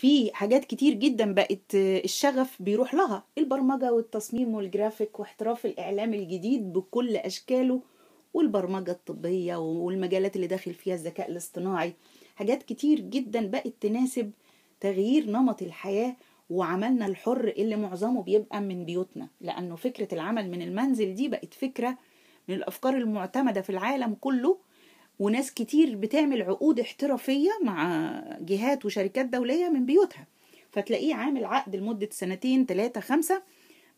في حاجات كتير جدا بقت آه، الشغف بيروح لها البرمجه والتصميم والجرافيك واحتراف الاعلام الجديد بكل اشكاله والبرمجه الطبيه والمجالات اللي داخل فيها الذكاء الاصطناعي حاجات كتير جدا بقت تناسب تغيير نمط الحياه وعملنا الحر اللي معظمه بيبقى من بيوتنا لانه فكره العمل من المنزل دي بقت فكره من الافكار المعتمده في العالم كله وناس كتير بتعمل عقود احترافية مع جهات وشركات دولية من بيوتها فتلاقيه عامل عقد لمدة سنتين تلاتة خمسة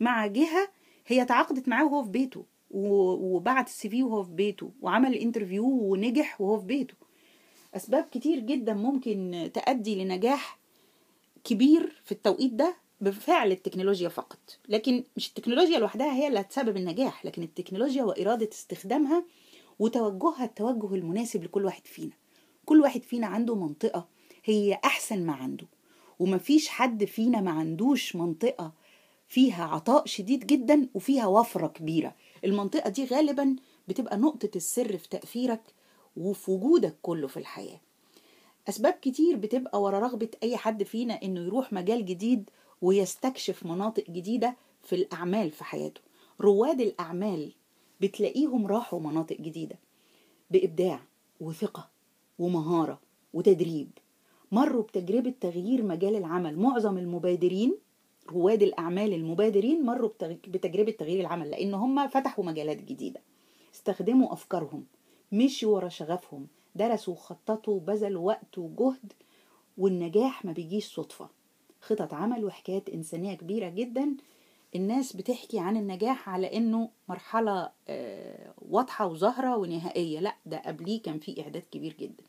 مع جهة هي تعاقدت معاه وهو في بيته وبعت السي في وهو في بيته وعمل انترفيو ونجح وهو في بيته أسباب كتير جدا ممكن تؤدي لنجاح كبير في التوقيت ده بفعل التكنولوجيا فقط لكن مش التكنولوجيا لوحدها هي اللي هتسبب النجاح لكن التكنولوجيا وإرادة استخدامها وتوجهها التوجه المناسب لكل واحد فينا كل واحد فينا عنده منطقة هي أحسن ما عنده ومفيش حد فينا ما عندوش منطقة فيها عطاء شديد جدا وفيها وفرة كبيرة المنطقة دي غالبا بتبقى نقطة السر في تأثيرك وفي وجودك كله في الحياة أسباب كتير بتبقى ورا رغبة أي حد فينا إنه يروح مجال جديد ويستكشف مناطق جديدة في الأعمال في حياته رواد الأعمال بتلاقيهم راحوا مناطق جديدة بإبداع وثقة ومهارة وتدريب مروا بتجربة تغيير مجال العمل معظم المبادرين رواد الأعمال المبادرين مروا بتجربة تغيير العمل لأن هم فتحوا مجالات جديدة استخدموا أفكارهم مشوا ورا شغفهم درسوا وخططوا بذلوا وقت وجهد والنجاح ما بيجيش صدفة خطط عمل وحكايات إنسانية كبيرة جدا الناس بتحكي عن النجاح على انه مرحلة آه، واضحة وظاهرة ونهائية لا ده قبليه كان في اعداد كبير جدا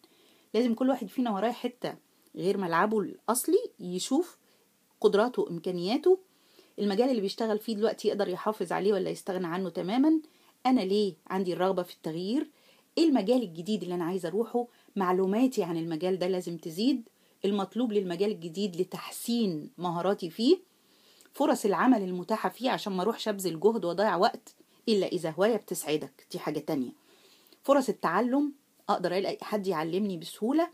لازم كل واحد فينا وراه حتة غير ملعبه الاصلي يشوف قدراته وامكانياته المجال اللي بيشتغل فيه دلوقتي يقدر يحافظ عليه ولا يستغنى عنه تماما انا ليه عندي الرغبة في التغيير ايه المجال الجديد اللي انا عايزة اروحه معلوماتي عن المجال ده لازم تزيد المطلوب للمجال الجديد لتحسين مهاراتي فيه فرص العمل المتاحة فيه عشان ما اروحش ابذل جهد واضيع وقت الا اذا هواية بتسعدك دي حاجة تانية فرص التعلم اقدر الاقي حد يعلمني بسهولة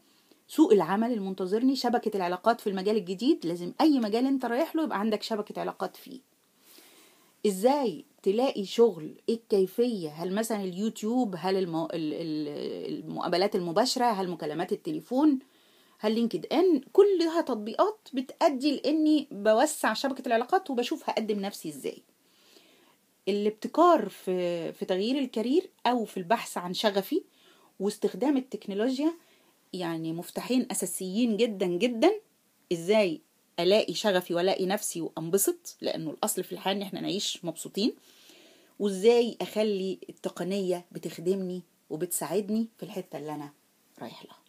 سوق العمل المنتظرني شبكة العلاقات في المجال الجديد لازم اي مجال انت رايح له يبقى عندك شبكة علاقات فيه ازاي تلاقي شغل ايه الكيفية هل مثلا اليوتيوب هل المقابلات المباشرة هل مكالمات التليفون هاللينكد ان كلها تطبيقات بتأدي لاني بوسع شبكة العلاقات وبشوف هقدم نفسي ازاي الابتكار في في تغيير الكارير او في البحث عن شغفي واستخدام التكنولوجيا يعني مفتاحين اساسيين جدا جدا ازاي الاقي شغفي والاقي نفسي وانبسط لانه الاصل في الحياه ان احنا نعيش مبسوطين وازاي اخلي التقنيه بتخدمني وبتساعدني في الحته اللي انا رايح لها